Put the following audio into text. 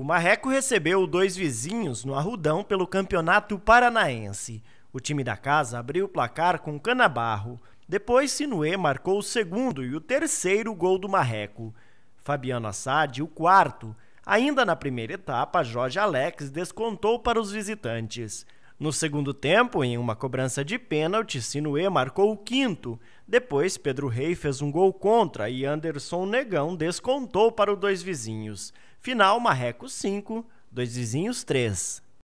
O Marreco recebeu dois vizinhos no Arrudão pelo Campeonato Paranaense. O time da casa abriu o placar com Canabarro. Depois, Sinuê marcou o segundo e o terceiro gol do Marreco. Fabiano Assad, o quarto. Ainda na primeira etapa, Jorge Alex descontou para os visitantes. No segundo tempo, em uma cobrança de pênalti, Sinuê marcou o quinto. Depois, Pedro Rei fez um gol contra e Anderson Negão descontou para os dois vizinhos. Final, Marreco 5, Dois Vizinhos 3.